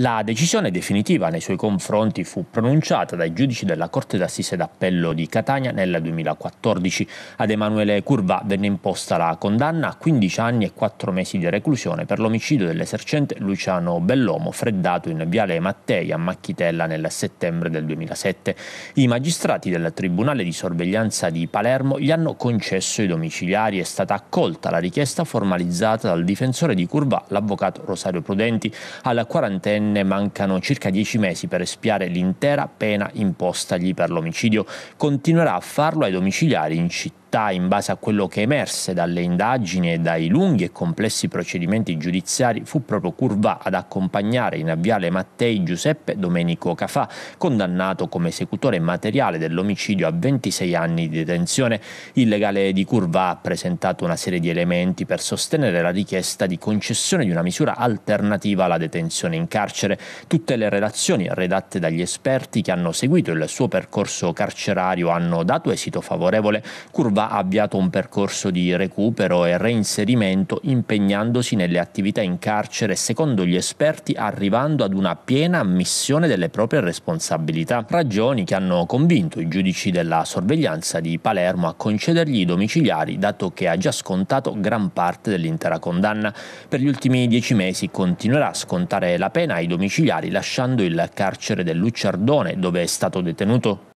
La decisione definitiva nei suoi confronti fu pronunciata dai giudici della Corte d'Assise d'Appello di Catania nel 2014. Ad Emanuele Curva venne imposta la condanna a 15 anni e 4 mesi di reclusione per l'omicidio dell'esercente Luciano Bellomo, freddato in Viale Mattei a Macchitella nel settembre del 2007. I magistrati del Tribunale di Sorveglianza di Palermo gli hanno concesso i domiciliari è stata accolta la richiesta formalizzata dal difensore di Curva, l'avvocato Rosario Prudenti, al quarantenne ventenne mancano circa dieci mesi per espiare l'intera pena impostagli per l'omicidio. Continuerà a farlo ai domiciliari in città realtà, in base a quello che emerse dalle indagini e dai lunghi e complessi procedimenti giudiziari, fu proprio Curva ad accompagnare in avviale Mattei Giuseppe Domenico Cafà, condannato come esecutore materiale dell'omicidio a 26 anni di detenzione. Il legale di Curva ha presentato una serie di elementi per sostenere la richiesta di concessione di una misura alternativa alla detenzione in carcere. Tutte le relazioni redatte dagli esperti che hanno seguito il suo percorso carcerario hanno dato esito favorevole. Curva va avviato un percorso di recupero e reinserimento impegnandosi nelle attività in carcere secondo gli esperti arrivando ad una piena ammissione delle proprie responsabilità, ragioni che hanno convinto i giudici della sorveglianza di Palermo a concedergli i domiciliari dato che ha già scontato gran parte dell'intera condanna. Per gli ultimi dieci mesi continuerà a scontare la pena ai domiciliari lasciando il carcere del Lucciardone dove è stato detenuto